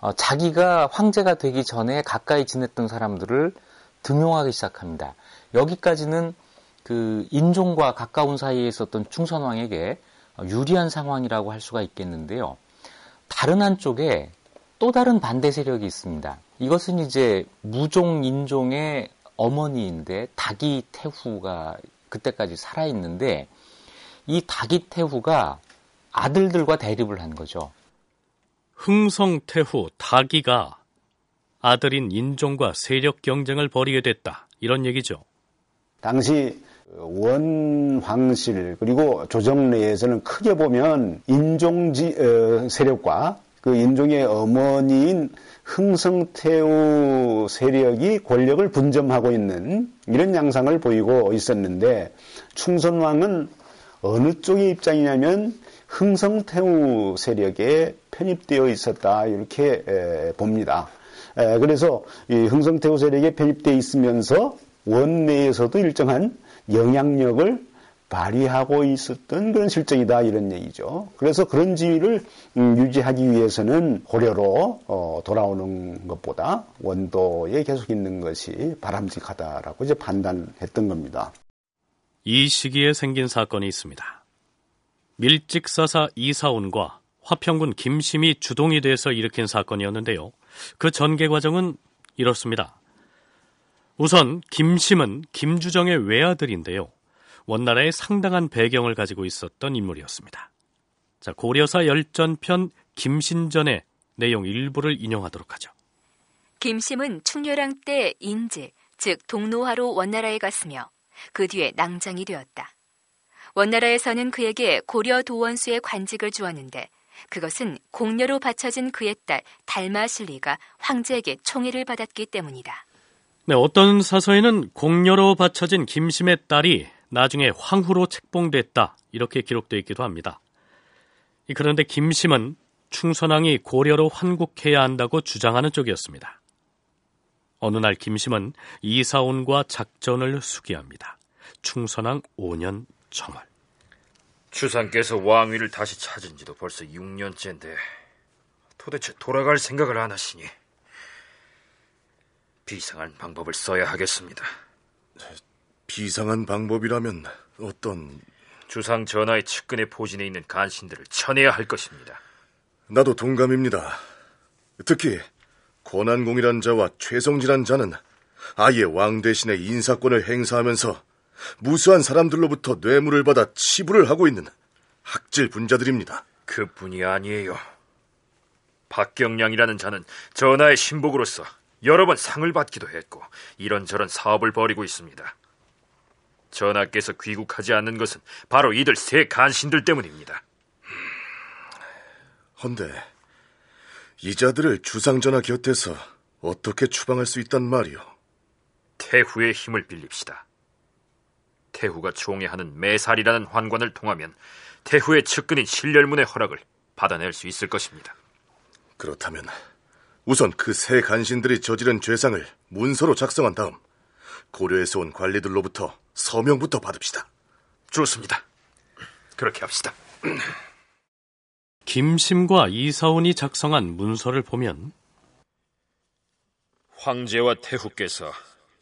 Speaker 5: 어, 자기가 황제가 되기 전에 가까이 지냈던 사람들을 등용하기 시작합니다. 여기까지는 그 인종과 가까운 사이에 있었던 충선왕에게 유리한 상황이라고 할 수가 있겠는데요. 다른 한쪽에 또 다른 반대 세력이 있습니다. 이것은 이제 무종 인종의 어머니인데 닭이 태후가 그때까지 살아있는데 이 다기태후가 아들들과 대립을 한 거죠. 흥성태후
Speaker 2: 다기가 아들인 인종과 세력 경쟁을 벌이게 됐다. 이런 얘기죠.
Speaker 4: 당시 원황실 그리고 조정 내에서는 크게 보면 인종지 어, 세력과 그 인종의 어머니인 흥성태후 세력이 권력을 분점하고 있는 이런 양상을 보이고 있었는데 충선왕은 어느 쪽의 입장이냐면 흥성태우 세력에 편입되어 있었다 이렇게 봅니다. 그래서 흥성태우 세력에 편입되어 있으면서 원내에서도 일정한 영향력을 발휘하고 있었던 그런 실정이다 이런 얘기죠. 그래서 그런 지위를 음, 유지하기 위해서는 고려로 어, 돌아오는 것보다 원도에 계속 있는 것이 바람직하다라고 이제 판단했던 겁니다.
Speaker 2: 이 시기에 생긴 사건이 있습니다. 밀직사사 이사온과 화평군 김심이 주동이 돼서 일으킨 사건이었는데요. 그 전개 과정은 이렇습니다. 우선 김심은 김주정의 외아들인데요. 원나라의 상당한 배경을 가지고 있었던 인물이었습니다. 자, 고려사 열전편 김신전의 내용 일부를 인용하도록 하죠.
Speaker 1: 김심은 충렬왕 때 인제, 즉 동로화로 원나라에 갔으며 그 뒤에 낭장이 되었다. 원나라에서는 그에게 고려 도원수의 관직을 주었는데 그것은 공녀로 바쳐진 그의 딸 달마실리가 황제에게 총애를 받았기 때문이다.
Speaker 2: 네, 어떤 사서에는 공녀로 바쳐진 김심의 딸이 나중에 황후로 책봉됐다 이렇게 기록되어 있기도 합니다. 그런데 김심은 충선왕이 고려로 환국해야 한다고 주장하는 쪽이었습니다. 어느 날 김심은 이사온과 작전을 수기합니다. 충선왕
Speaker 6: 5년 정월. 주상께서 왕위를 다시 찾은 지도 벌써 6년째인데 도대체 돌아갈 생각을 안 하시니 비상한 방법을 써야 하겠습니다. 비상한 방법이라면 어떤 주상 전하의 측근의 포진에 있는 간신들을 쳐내야 할 것입니다.
Speaker 3: 나도 동감입니다. 특히 고난공이란 자와 최성진한 자는 아예 왕대신에 인사권을 행사하면서 무수한
Speaker 6: 사람들로부터 뇌물을 받아 치부를 하고 있는 학질 분자들입니다. 그뿐이 아니에요. 박경량이라는 자는 전하의 신복으로서 여러 번 상을 받기도 했고 이런저런 사업을 벌이고 있습니다. 전하께서 귀국하지 않는 것은 바로 이들 세 간신들 때문입니다.
Speaker 3: 헌데 이자들을 주상전하 곁에서 어떻게 추방할 수 있단 말이오?
Speaker 6: 태후의 힘을 빌립시다. 태후가 총애하는 매살이라는 환관을 통하면 태후의 측근인 신렬문의 허락을 받아낼 수 있을 것입니다. 그렇다면
Speaker 3: 우선 그 세 간신들이 저지른 죄상을 문서로 작성한 다음 고려에서 온 관리들로부터 서명부터 받읍시다.
Speaker 2: 좋습니다. 그렇게
Speaker 6: 합시다.
Speaker 2: 김심과 이사온이 작성한 문서를 보면
Speaker 6: 황제와 태후께서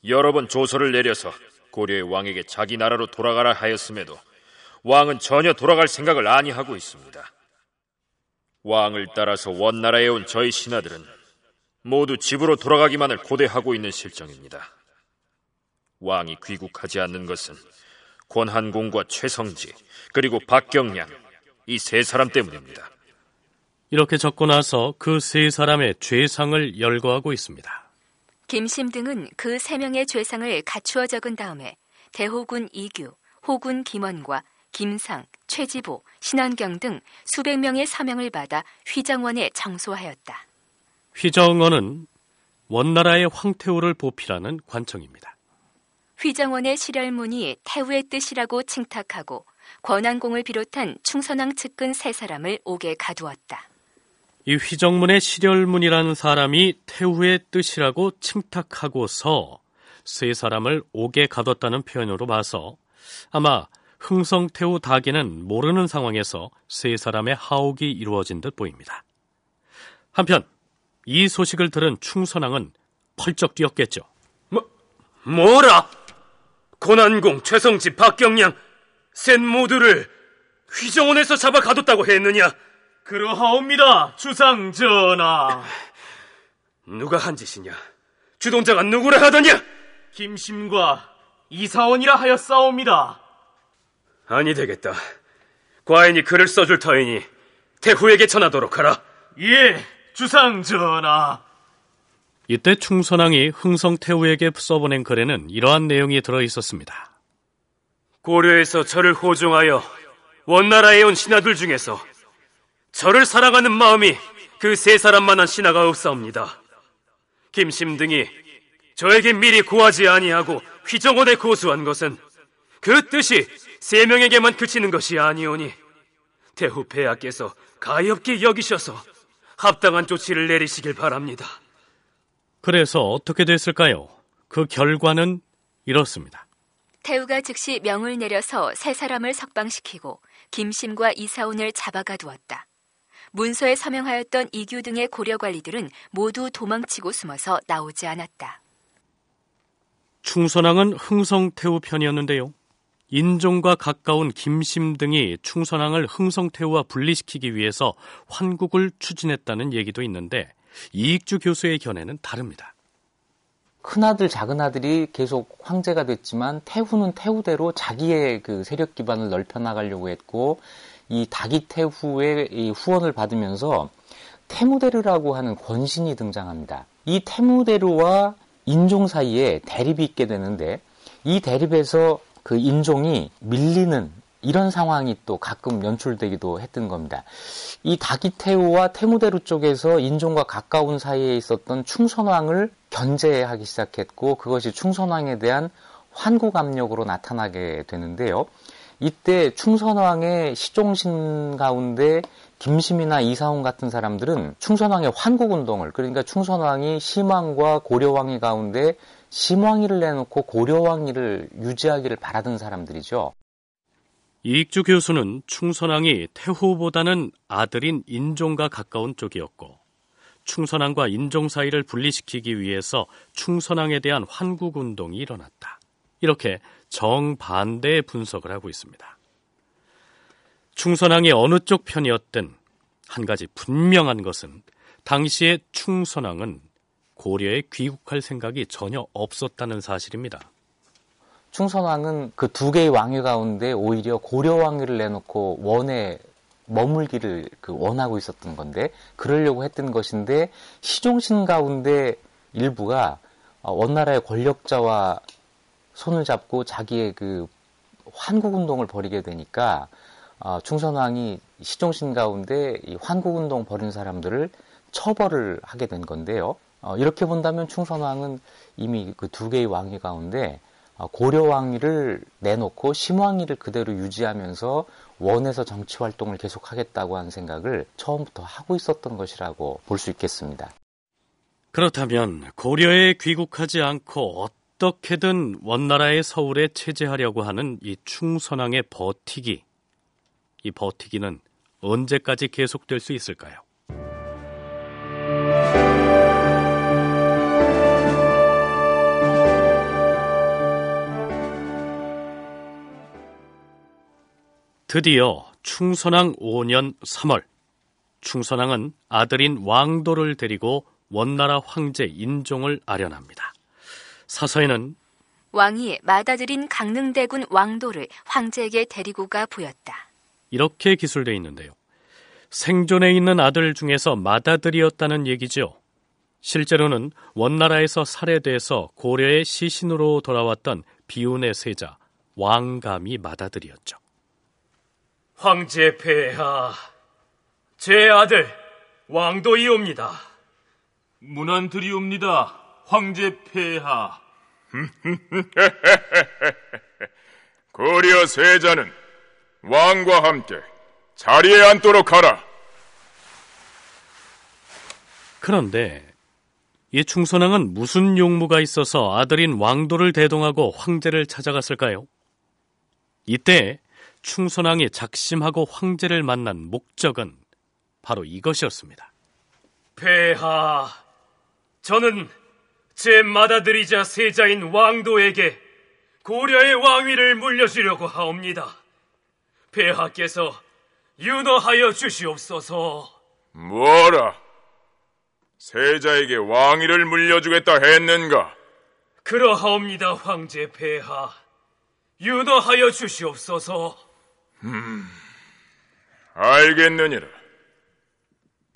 Speaker 6: 여러 번 조서를 내려서 고려의 왕에게 자기 나라로 돌아가라 하였음에도 왕은 전혀 돌아갈 생각을 아니하고 있습니다. 왕을 따라서 원나라에 온 저희 신하들은 모두 집으로 돌아가기만을 고대하고 있는 실정입니다. 왕이 귀국하지 않는 것은 권한공과 최성지 그리고 박경량 이세 사람 때문입니다.
Speaker 2: 이렇게 적고 나서 그 세 사람의 죄상을 열거하고 있습니다.
Speaker 1: 김심 등은 그 세 명의 죄상을 갖추어 적은 다음에 대호군 이규, 호군 김원과 김상, 최지보, 신한경등 수백 명의 서명을 받아 휘정원에 정소하였다.
Speaker 2: 휘정원은 원나라의 황태우를 보필하는 관청입니다.
Speaker 1: 휘정원의 실혈문이 태우의 뜻이라고 칭탁하고 권한공을 비롯한 충선왕 측근 세 사람을 옥에 가두었다.
Speaker 2: 이 휘정문의 시열문이라는 사람이 태후의 뜻이라고 침탁하고서 세 사람을 옥에 가뒀다는 표현으로 봐서 아마 흥성태후 다에는 모르는 상황에서 세 사람의 하옥이 이루어진 듯 보입니다. 한편 이 소식을 들은 충선왕은 펄쩍 뛰었겠죠. 뭐, 뭐라? 고난공 최성지 박경량
Speaker 3: 센 모두를 휘정원에서 잡아 가뒀다고 했느냐? 그러하옵니다, 주상 전하. 누가 한 짓이냐? 주동자가 누구라 하더냐? 김심과 이사원이라 하여 싸웁니다. 아니 되겠다. 과인이 글을 써줄 터이니 태후에게 전하도록 하라. 예, 주상 전하.
Speaker 2: 이때 충선왕이 흥성 태후에게 써보낸 글에는 이러한 내용이 들어 있었습니다.
Speaker 3: 고려에서 저를 호종하여 원나라에 온 신하들 중에서 저를 사랑하는 마음이 그 세 사람만한 신하가 없사옵니다. 김심 등이 저에게 미리 고하지 아니하고 휘정원에 고수한 것은 그 뜻이 세 명에게만 그치는 것이 아니오니 대후 폐하께서 가엾게 여기셔서 합당한 조치를 내리시길 바랍니다.
Speaker 2: 그래서 어떻게 됐을까요? 그 결과는 이렇습니다.
Speaker 1: 태우가 즉시 명을 내려서 세 사람을 석방시키고 김심과 이사온을 잡아가 두었다. 문서에 서명하였던 이규 등의 고려 관리들은 모두 도망치고 숨어서 나오지 않았다.
Speaker 2: 충선왕은 흥성태우 편이었는데요. 인종과 가까운 김심 등이 충선왕을 흥성태우와 분리시키기 위해서 환국을 추진했다는 얘기도 있는데 이익주 교수의 견해는 다릅니다.
Speaker 5: 큰아들, 작은아들이 계속 황제가 됐지만 태후는 태후대로 자기의 그 세력 기반을 넓혀나가려고 했고 이 다기 태후의 이 후원을 받으면서 태무대르라고 하는 권신이 등장합니다. 이 태무대르와 인종 사이에 대립이 있게 되는데 이 대립에서 그 인종이 밀리는 이런 상황이 또 가끔 연출되기도 했던 겁니다. 이 다기태우와 태무대루 쪽에서 인종과 가까운 사이에 있었던 충선왕을 견제하기 시작했고 그것이 충선왕에 대한 환구 압력으로 나타나게 되는데요. 이때 충선왕의 시종신 가운데 김심이나 이사홍 같은 사람들은 충선왕의 환국운동을 그러니까 충선왕이 심왕과 고려왕이 가운데 심왕위를 내놓고 고려왕위를 유지하기를 바라던 사람들이죠.
Speaker 2: 이익주 교수는 충선왕이 태후보다는 아들인 인종과 가까운 쪽이었고 충선왕과 인종 사이를 분리시키기 위해서 충선왕에 대한 환국 운동이 일어났다. 이렇게 정반대의 분석을 하고 있습니다. 충선왕이 어느 쪽 편이었든 한 가지 분명한 것은 당시의 충선왕은 고려에 귀국할 생각이 전혀 없었다는 사실입니다.
Speaker 5: 충선왕은 그 두 개의 왕위 가운데 오히려 고려 왕위를 내놓고 원에 머물기를 그 원하고 있었던 건데 그러려고 했던 것인데 시종신 가운데 일부가 어, 원나라의 권력자와 손을 잡고 자기의 그 환국 운동을 벌이게 되니까 어, 충선왕이 시종신 가운데 이 환국 운동 벌인 사람들을 처벌을 하게 된 건데요. 어, 이렇게 본다면 충선왕은 이미 그 두 개의 왕위 가운데 아, 고려왕위를 내놓고 심왕위를 그대로 유지하면서 원에서 정치 활동을 계속하겠다고 한 생각을 처음부터 하고 있었던 것이라고 볼 수 있겠습니다.
Speaker 2: 그렇다면 고려에 귀국하지 않고 어떻게든 원나라의 서울에 체제하려고 하는 이 충선왕의 버티기, 이 버티기는 언제까지 계속될 수 있을까요? 드디어 충선왕 5년 3월 충선왕은 아들인 왕도를 데리고 원나라 황제 인종을 아련합니다. 사서에는
Speaker 1: 왕이 맏아들인 강릉대군 왕도를 황제에게 데리고 가 보였다.
Speaker 2: 이렇게 기술되어 있는데요. 생존에 있는 아들 중에서 맏아들이었다는 얘기지요. 실제로는 원나라에서 살해돼서 고려의 시신으로 돌아왔던 비운의 세자 왕감이 맏아들이었죠.
Speaker 3: 황제 폐하, 제 아들 왕도이옵니다. 문안드리옵니다. 황제
Speaker 6: 폐하. 고려 세자는 왕과 함께 자리에 앉도록 하라.
Speaker 2: 그런데 이충선왕은 무슨 용무가 있어서 아들인 왕도를 대동하고 황제를 찾아갔을까요? 이때 충선왕이 작심하고 황제를 만난 목적은 바로 이것이었습니다.
Speaker 3: 폐하, 저는 제마다들이자 세자인 왕도에게 고려의 왕위를 물려주려고 하옵니다. 폐하께서 윤허하여 주시옵소서.
Speaker 6: 뭐라? 세자에게 왕위를 물려주겠다 했는가?
Speaker 3: 그러하옵니다, 황제 폐하. 윤허하여 주시옵소서.
Speaker 6: 음, 알겠느니라.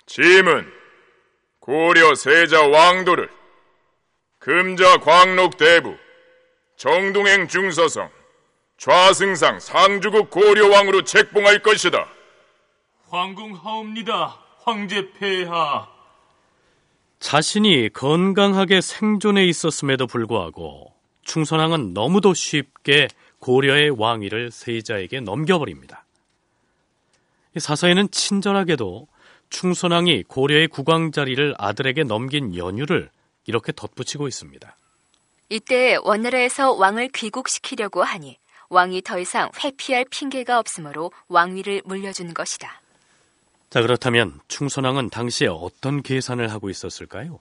Speaker 6: 짐은 고려 세자 왕도를 금자 광록 대부 정동행 중서성 좌승상 상주국 고려왕으로 책봉할 것이다.
Speaker 3: 황궁하옵니다. 황제 폐하.
Speaker 2: 자신이 건강하게 생존해 있었음에도 불구하고 충선왕은 너무도 쉽게 고려의 왕위를 세자에게 넘겨버립니다. 사서에는 친절하게도 충선왕이 고려의 국왕 자리를 아들에게 넘긴 연유를 이렇게 덧붙이고 있습니다.
Speaker 1: 이때 원나라에서 왕을 귀국시키려고 하니 왕이 더 이상 회피할 핑계가 없으므로 왕위를 물려준 것이다.
Speaker 2: 자 그렇다면 충선왕은 당시에 어떤 계산을 하고 있었을까요?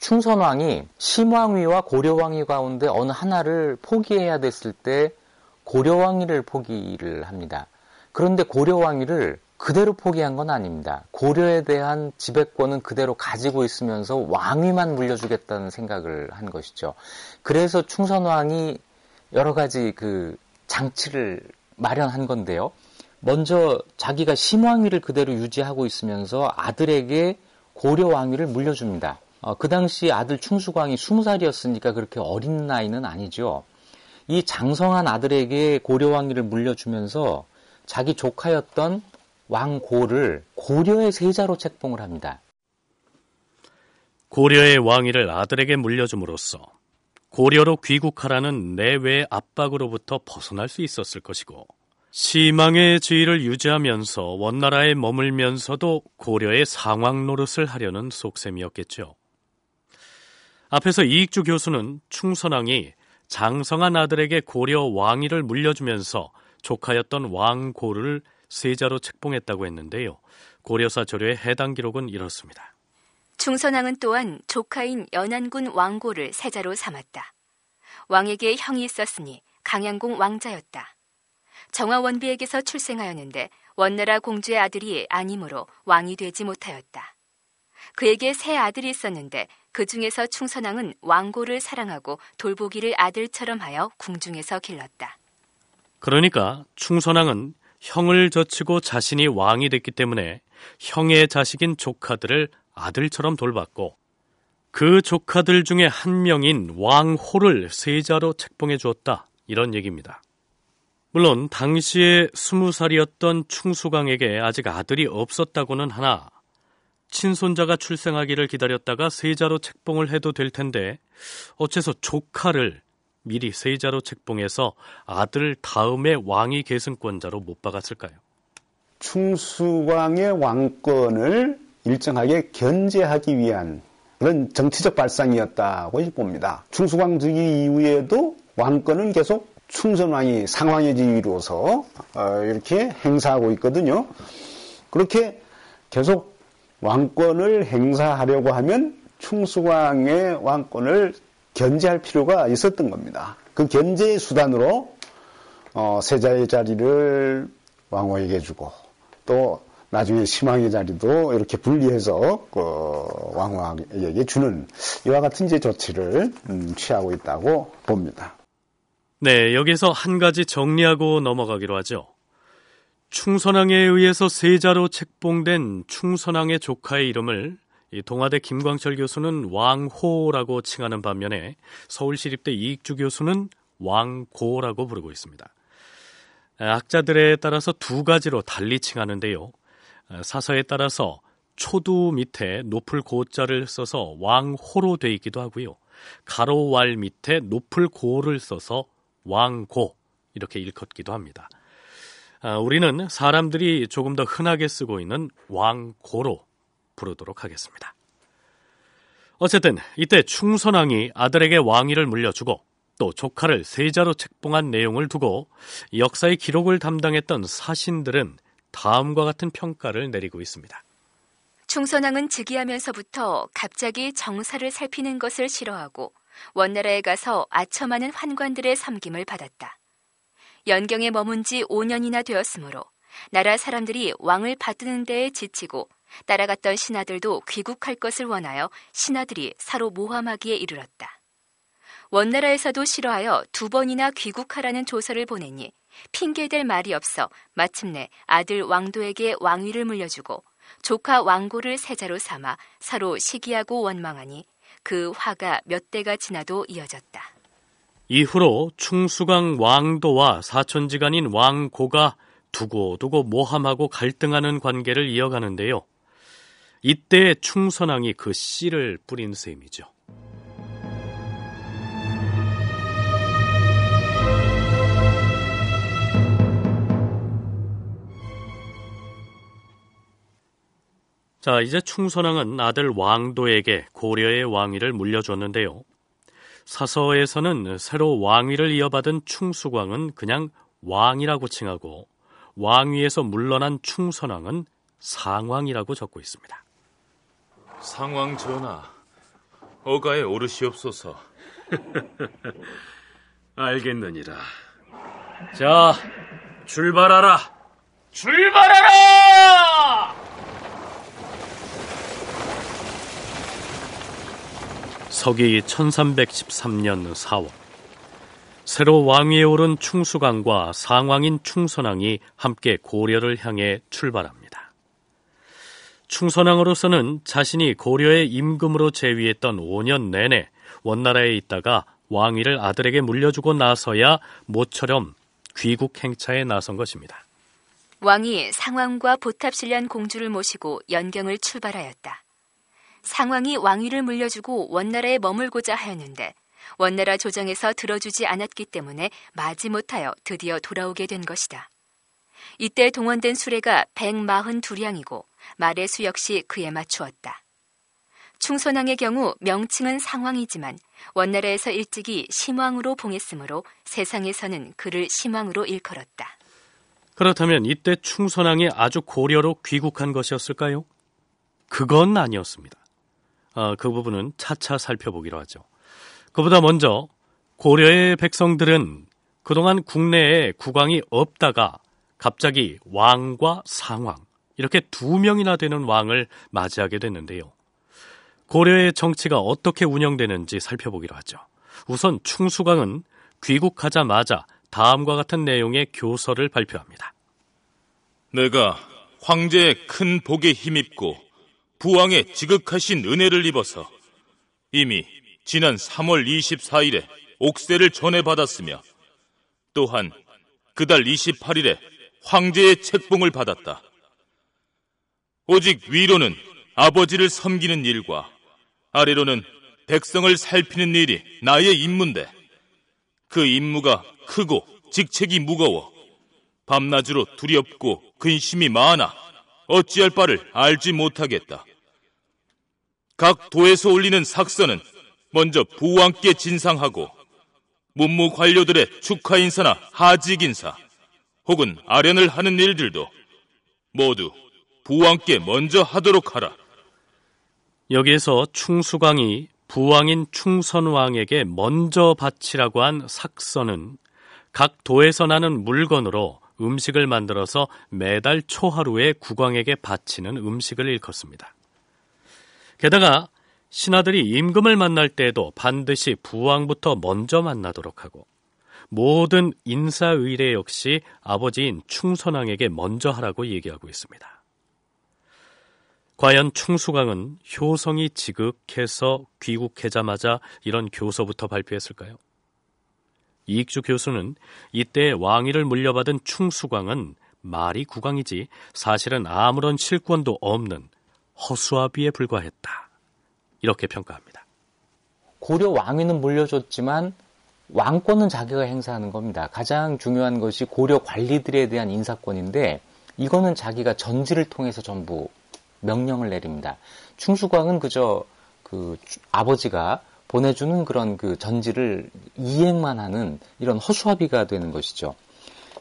Speaker 5: 충선왕이 심왕위와 고려왕위 가운데 어느 하나를 포기해야 됐을 때 고려왕위를 포기를 합니다. 그런데 고려왕위를 그대로 포기한 건 아닙니다. 고려에 대한 지배권은 그대로 가지고 있으면서 왕위만 물려주겠다는 생각을 한 것이죠. 그래서 충선왕이 여러 가지 그 장치를 마련한 건데요. 먼저 자기가 심왕위를 그대로 유지하고 있으면서 아들에게 고려왕위를 물려줍니다. 어, 그 당시 아들 충수광이 20살이었으니까 그렇게 어린 나이는 아니죠. 이 장성한 아들에게 고려왕위를 물려주면서 자기 조카였던 왕고를 고려의 세자로 책봉을 합니다.
Speaker 2: 고려의 왕위를 아들에게 물려줌으로써 고려로 귀국하라는 내외 압박으로부터 벗어날 수 있었을 것이고 시망의 지위를 유지하면서 원나라에 머물면서도 고려의 상황 노릇을 하려는 속셈이었겠죠. 앞에서 이익주 교수는 충선왕이 장성한 아들에게 고려 왕위를 물려주면서 조카였던 왕고를 세자로 책봉했다고 했는데요. 고려사 조례의 해당 기록은 이렇습니다.
Speaker 1: 충선왕은 또한 조카인 연안군 왕고를 세자로 삼았다. 왕에게 형이 있었으니 강양궁 왕자였다. 정화원비에게서 출생하였는데 원나라 공주의 아들이 아니므로 왕이 되지 못하였다. 그에게 세 아들이 있었는데 그 중에서 충선왕은 왕고를 사랑하고 돌보기를 아들처럼 하여 궁중에서 길렀다.
Speaker 2: 그러니까 충선왕은 형을 저치고 자신이 왕이 됐기 때문에 형의 자식인 조카들을 아들처럼 돌봤고 그 조카들 중에 한 명인 왕호를 세자로 책봉해 주었다. 이런 얘기입니다. 물론 당시에 스무 살이었던 충수강에게 아직 아들이 없었다고는 하나 친손자가 출생하기를 기다렸다가 세자로 책봉을 해도 될 텐데 어째서 조카를 미리 세자로 책봉해서 아들 다음에 왕위 계승권자로 못 박았을까요?
Speaker 4: 충수왕의 왕권을 일정하게 견제하기 위한 그런 정치적 발상이었다고 봅니다. 충수왕 즉위 이후에도 왕권은 계속 충선왕이 상황의 지위로서 어, 이렇게 행사하고 있거든요. 그렇게 계속 왕권을 행사하려고 하면 충수왕의 왕권을 견제할 필요가 있었던 겁니다. 그 견제의 수단으로 어, 세자의 자리를 왕후에게 주고 또 나중에 심왕의 자리도 이렇게 분리해서 그 왕후에게 주는 이와 같은 이제 조치를 음, 취하고 있다고 봅니다.
Speaker 2: 네, 여기서 한 가지 정리하고 넘어가기로 하죠. 충선왕에 의해서 세자로 책봉된 충선왕의 조카의 이름을 이 동아대 김광철 교수는 왕호라고 칭하는 반면에 서울시립대 이익주 교수는 왕고라고 부르고 있습니다. 학자들에 따라서 두 가지로 달리 칭하는데요. 사서에 따라서 초두 밑에 높을 고자를 써서 왕호로 돼 있기도 하고요. 가로왈 밑에 높을 고를 써서 왕고 이렇게 일컫기도 합니다. 아, 우리는 사람들이 조금 더 흔하게 쓰고 있는 왕고로 부르도록 하겠습니다. 어쨌든 이때 충선왕이 아들에게 왕위를 물려주고 또 조카를 세자로 책봉한 내용을 두고 역사의 기록을 담당했던 사신들은 다음과 같은 평가를 내리고 있습니다.
Speaker 1: 충선왕은 즉위하면서부터 갑자기 정사를 살피는 것을 싫어하고 원나라에 가서 아첨하는 환관들의 섬김을 받았다. 연경에 머문 지 5년이나 되었으므로 나라 사람들이 왕을 받드는 데에 지치고 따라갔던 신하들도 귀국할 것을 원하여 신하들이 서로 모함하기에 이르렀다. 원나라에서도 싫어하여 두 번이나 귀국하라는 조서를 보내니 핑계될 말이 없어 마침내 아들 왕도에게 왕위를 물려주고 조카 왕고를 세자로 삼아 서로 시기하고 원망하니 그 화가 몇 대가 지나도 이어졌다.
Speaker 2: 이후로 충수강 왕도와 사촌지간인 왕고가 두고두고 모함하고 갈등하는 관계를 이어가는데요. 이때 충선왕이 그 씨를 뿌린 셈이죠. 자, 이제 충선왕은 아들 왕도에게 고려의 왕위를 물려줬는데요. 사서에서는 새로 왕위를 이어받은 충수광은 그냥 왕이라고 칭하고 왕위에서 물러난 충선왕은 상왕이라고 적고 있습니다.
Speaker 3: 상왕 전하, 어가에 오르시옵소서. 알겠느니라. 자, 출발하라.
Speaker 1: 출발하라!
Speaker 2: 서기 1313년 4월 새로 왕위에 오른 충수강과 상왕인 충선왕이 함께 고려를 향해 출발합니다. 충선왕으로서는 자신이 고려의 임금으로 재위했던 5년 내내 원나라에 있다가 왕위를 아들에게 물려주고 나서야 모처럼 귀국 행차에 나선 것입니다.
Speaker 1: 왕이 상왕과 보탑실련 공주를 모시고 연경을 출발하였다. 상황이 왕위를 물려주고 원나라에 머물고자 하였는데 원나라 조정에서 들어주지 않았기 때문에 마지못하여 드디어 돌아오게 된 것이다. 이때 동원된 수레가 142량이고 말의 수 역시 그에 맞추었다. 충선왕의 경우 명칭은 상왕이지만 원나라에서 일찍이 심왕으로 봉했으므로 세상에서는 그를 심왕으로 일컬었다.
Speaker 2: 그렇다면 이때 충선왕이 아주 고려로 귀국한 것이었을까요? 그건 아니었습니다. 어, 그 부분은 차차 살펴보기로 하죠. 그보다 먼저 고려의 백성들은 그동안 국내에 국왕이 없다가 갑자기 왕과 상왕 이렇게 두 명이나 되는 왕을 맞이하게 됐는데요. 고려의 정치가 어떻게 운영되는지 살펴보기로 하죠. 우선 충수강은 귀국하자마자 다음과 같은 내용의 교서를 발표합니다. 내가 황제의 큰 복에 힘입고
Speaker 3: 부왕의 지극하신 은혜를 입어서 이미 지난 3월 24일에 옥세를 전해받았으며 또한 그달 28일에 황제의 책봉을 받았다. 오직 위로는 아버지를 섬기는 일과 아래로는 백성을 살피는 일이 나의 임무인데 그 임무가 크고 직책이 무거워 밤낮으로 두렵고 근심이 많아 어찌할 바를 알지 못하겠다. 각 도에서 올리는 삭서는 먼저 부왕께 진상하고 문무 관료들의 축하 인사나 하직 인사 혹은
Speaker 2: 아련을 하는 일들도 모두 부왕께 먼저 하도록 하라. 여기에서 충수광이 부왕인 충선왕에게 먼저 바치라고 한 삭서는 각 도에서 나는 물건으로 음식을 만들어서 매달 초하루에 국왕에게 바치는 음식을 일컫습니다. 게다가 신하들이 임금을 만날 때에도 반드시 부왕부터 먼저 만나도록 하고 모든 인사 의례 역시 아버지인 충선왕에게 먼저 하라고 얘기하고 있습니다. 과연 충수강은 효성이 지극해서 귀국하자마자 이런 교서부터 발표했을까요? 이익주 교수는 이때 왕위를 물려받은 충수광은 말이 국왕이지 사실은 아무런 실권도 없는 허수아비에 불과했다. 이렇게 평가합니다.
Speaker 5: 고려 왕위는 물려줬지만 왕권은 자기가 행사하는 겁니다. 가장 중요한 것이 고려 관리들에 대한 인사권인데 이거는 자기가 전지를 통해서 전부 명령을 내립니다. 충수광은 그저 그 아버지가 보내주는 그런 그 전지를 이행만 하는 이런 허수아비가 되는 것이죠.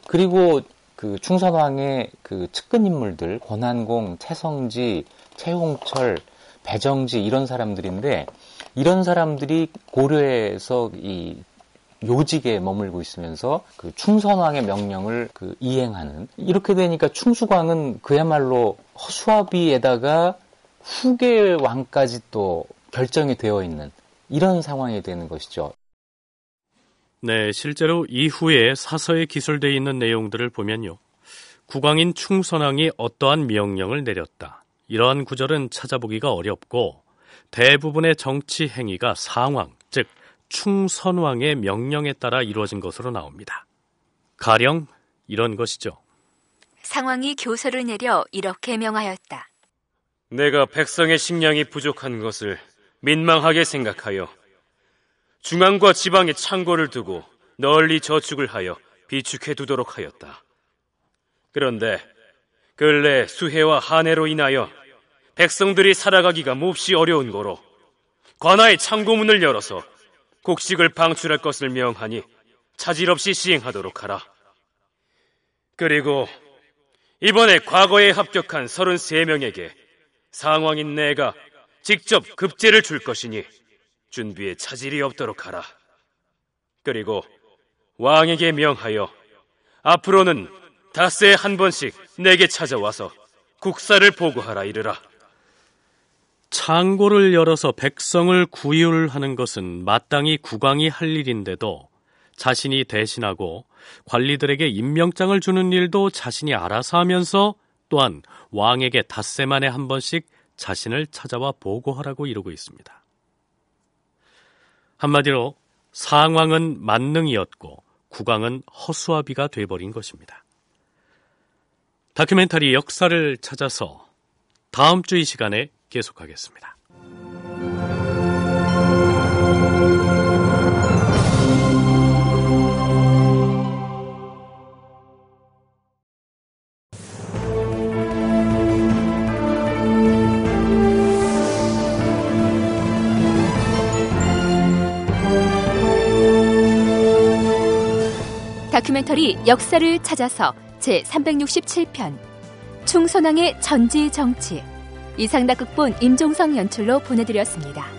Speaker 5: 그리고 그 충선왕의 그 측근 인물들 권한공, 채성지, 최홍철, 배정지 이런 사람들인데 이런 사람들이 고려에서 이 요직에 머물고 있으면서 그 충선왕의 명령을 그 이행하는 이렇게 되니까 충수광은 그야말로 허수아비에다가 후계 왕까지 또 결정이 되어 있는 이런 상황이 되는 것이죠.
Speaker 2: 네, 실제로 이후에 사서에 기술되어 있는 내용들을 보면요. 국왕인 충선왕이 어떠한 명령을 내렸다. 이러한 구절은 찾아보기가 어렵고 대부분의 정치 행위가 상황, 즉 충선왕의 명령에 따라 이루어진 것으로 나옵니다. 가령 이런 것이죠.
Speaker 1: 상황이 교서를 내려 이렇게 명하였다.
Speaker 2: 내가 백성의
Speaker 3: 식량이 부족한 것을 민망하게 생각하여 중앙과 지방에 창고를 두고 널리 저축을 하여 비축해 두도록 하였다. 그런데 근래 수해와 한해로 인하여 백성들이 살아가기가 몹시 어려운 거로 관하의 창고문을 열어서 곡식을 방출할 것을 명하니 차질없이 시행하도록 하라. 그리고 이번에 과거에 합격한 33명에게 상황인 내가 직접 급제를 줄 것이니 준비에 차질이 없도록 하라. 그리고 왕에게 명하여 앞으로는 닷새에 한 번씩 내게 찾아와서 국사를 보고하라 이르라.
Speaker 2: 창고를 열어서 백성을 구휼하는 것은 마땅히 국왕이 할 일인데도 자신이 대신하고 관리들에게 임명장을 주는 일도 자신이 알아서 하면서 또한 왕에게 닷새 만에 한 번씩 자신을 찾아와 보고하라고 이루고 있습니다. 한마디로 상황은 만능이었고 국왕은 허수아비가 돼버린 것입니다. 다큐멘터리 역사를 찾아서 다음 주 이 시간에 계속하겠습니다.
Speaker 1: 다큐멘터리 역사를 찾아서 제367편 충선왕의 전지정치 이상락 극본 임종성 연출로 보내드렸습니다.